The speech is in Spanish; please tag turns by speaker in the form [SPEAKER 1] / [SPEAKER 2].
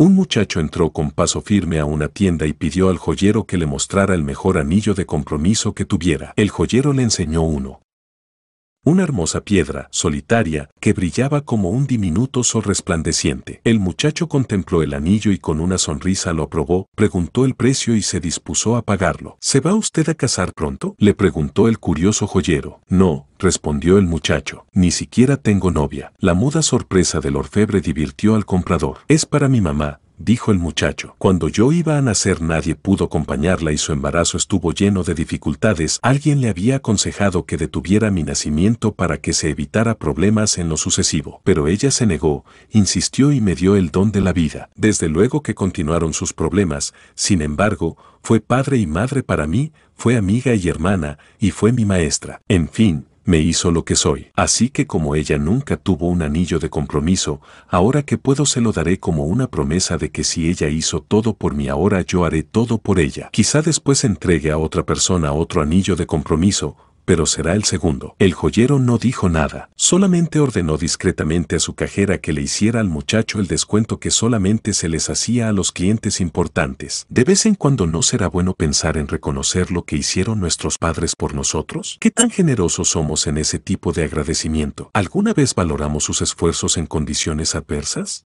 [SPEAKER 1] Un muchacho entró con paso firme a una tienda y pidió al joyero que le mostrara el mejor anillo de compromiso que tuviera. El joyero le enseñó uno una hermosa piedra, solitaria, que brillaba como un diminuto sol resplandeciente. El muchacho contempló el anillo y con una sonrisa lo aprobó, preguntó el precio y se dispuso a pagarlo. ¿Se va usted a casar pronto? le preguntó el curioso joyero. No, respondió el muchacho, ni siquiera tengo novia. La muda sorpresa del orfebre divirtió al comprador. Es para mi mamá, dijo el muchacho. Cuando yo iba a nacer nadie pudo acompañarla y su embarazo estuvo lleno de dificultades. Alguien le había aconsejado que detuviera mi nacimiento para que se evitara problemas en lo sucesivo. Pero ella se negó, insistió y me dio el don de la vida. Desde luego que continuaron sus problemas, sin embargo, fue padre y madre para mí, fue amiga y hermana, y fue mi maestra. En fin, me hizo lo que soy. Así que como ella nunca tuvo un anillo de compromiso, ahora que puedo se lo daré como una promesa de que si ella hizo todo por mí ahora yo haré todo por ella. Quizá después entregue a otra persona otro anillo de compromiso, pero será el segundo. El joyero no dijo nada, solamente ordenó discretamente a su cajera que le hiciera al muchacho el descuento que solamente se les hacía a los clientes importantes. ¿De vez en cuando no será bueno pensar en reconocer lo que hicieron nuestros padres por nosotros? ¿Qué tan generosos somos en ese tipo de agradecimiento? ¿Alguna vez valoramos sus esfuerzos en condiciones adversas?